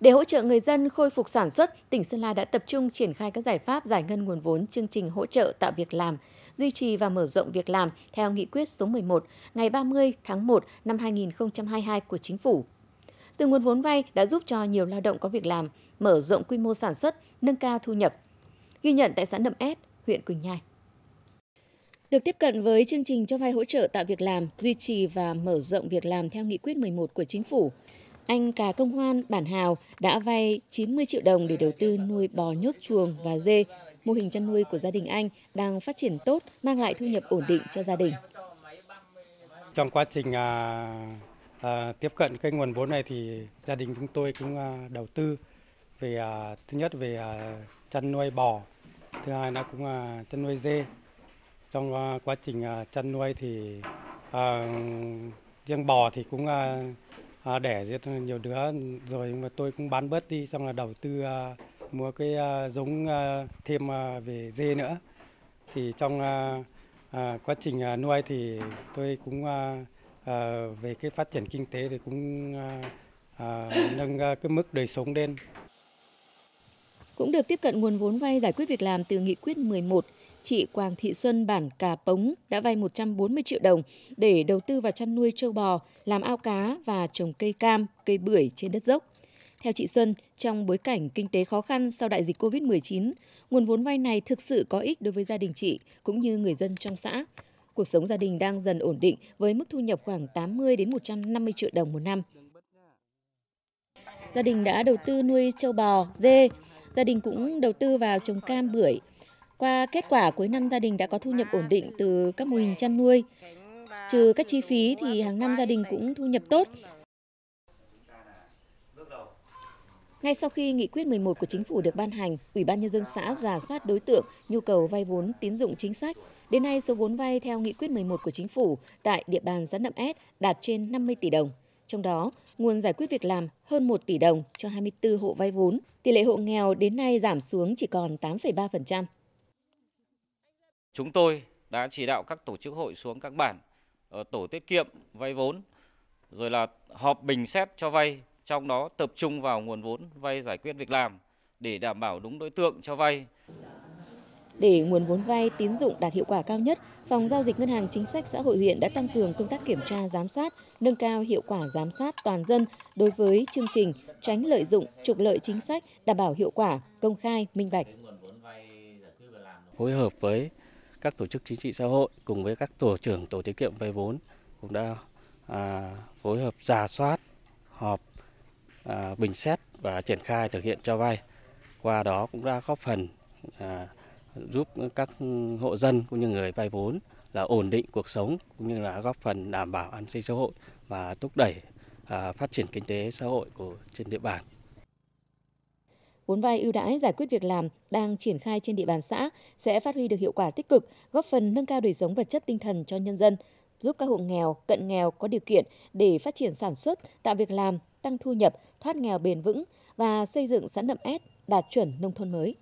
Để hỗ trợ người dân khôi phục sản xuất, tỉnh Sơn La đã tập trung triển khai các giải pháp giải ngân nguồn vốn chương trình hỗ trợ tạo việc làm, duy trì và mở rộng việc làm theo nghị quyết số 11 ngày 30 tháng 1 năm 2022 của chính phủ. Từ nguồn vốn vay đã giúp cho nhiều lao động có việc làm, mở rộng quy mô sản xuất, nâng cao thu nhập. Ghi nhận tại xã Nậm S, huyện Quỳnh Nhai. Được tiếp cận với chương trình cho vay hỗ trợ tạo việc làm, duy trì và mở rộng việc làm theo nghị quyết 11 của chính phủ, anh Cà Công Hoan, bản Hào đã vay 90 triệu đồng để đầu tư nuôi bò nhốt chuồng và dê. Mô hình chăn nuôi của gia đình anh đang phát triển tốt, mang lại thu nhập ổn định cho gia đình. Trong quá trình à, à, tiếp cận cái nguồn vốn này thì gia đình chúng tôi cũng à, đầu tư về à, thứ nhất về à, chăn nuôi bò, thứ hai là cũng à, chăn nuôi dê. Trong à, quá trình à, chăn nuôi thì à, riêng bò thì cũng à, Ờ, đẻ rất nhiều đứa rồi mà tôi cũng bán bớt đi xong là đầu tư ờ, mua cái ờ, giống thêm về dê nữa thì trong quá trình nuôi thì tôi cũng về cái phát triển kinh tế thì cũng nâng cái mức đời sống lên cũng được tiếp cận nguồn vốn vay giải quyết việc làm từ nghị quyết 11 chị Quang Thị Xuân bản Cà Pống đã vay 140 triệu đồng để đầu tư vào chăn nuôi trâu bò, làm ao cá và trồng cây cam, cây bưởi trên đất dốc. Theo chị Xuân, trong bối cảnh kinh tế khó khăn sau đại dịch COVID-19, nguồn vốn vay này thực sự có ích đối với gia đình chị cũng như người dân trong xã. Cuộc sống gia đình đang dần ổn định với mức thu nhập khoảng 80 đến 150 triệu đồng một năm. Gia đình đã đầu tư nuôi trâu bò, dê, gia đình cũng đầu tư vào trồng cam bưởi, qua kết quả cuối năm gia đình đã có thu nhập ổn định từ các mô hình chăn nuôi. Trừ các chi phí thì hàng năm gia đình cũng thu nhập tốt. Ngay sau khi nghị quyết 11 của chính phủ được ban hành, Ủy ban nhân dân xã giả soát đối tượng nhu cầu vay vốn tín dụng chính sách. Đến nay số vốn vay theo nghị quyết 11 của chính phủ tại địa bàn xã Nậm S đạt trên 50 tỷ đồng. Trong đó, nguồn giải quyết việc làm hơn 1 tỷ đồng cho 24 hộ vay vốn. Tỷ lệ hộ nghèo đến nay giảm xuống chỉ còn 8,3%. Chúng tôi đã chỉ đạo các tổ chức hội xuống các bản, ờ, tổ tiết kiệm, vay vốn, rồi là họp bình xét cho vay, trong đó tập trung vào nguồn vốn vay giải quyết việc làm để đảm bảo đúng đối tượng cho vay. Để nguồn vốn vay tín dụng đạt hiệu quả cao nhất, Phòng Giao dịch Ngân hàng Chính sách Xã hội huyện đã tăng cường công tác kiểm tra giám sát, nâng cao hiệu quả giám sát toàn dân đối với chương trình tránh lợi dụng, trục lợi chính sách, đảm bảo hiệu quả, công khai, minh bạch. Phối hợp với các tổ chức chính trị xã hội cùng với các tổ trưởng tổ tiết kiệm vay vốn cũng đã à, phối hợp giả soát, họp, à, bình xét và triển khai thực hiện cho vay. Qua đó cũng đã góp phần à, giúp các hộ dân cũng như người vay vốn là ổn định cuộc sống cũng như là góp phần đảm bảo an sinh xã hội và thúc đẩy à, phát triển kinh tế xã hội của trên địa bàn vốn vay ưu đãi giải quyết việc làm đang triển khai trên địa bàn xã sẽ phát huy được hiệu quả tích cực, góp phần nâng cao đời sống vật chất tinh thần cho nhân dân, giúp các hộ nghèo, cận nghèo có điều kiện để phát triển sản xuất, tạo việc làm, tăng thu nhập, thoát nghèo bền vững và xây dựng xã nậm S đạt chuẩn nông thôn mới.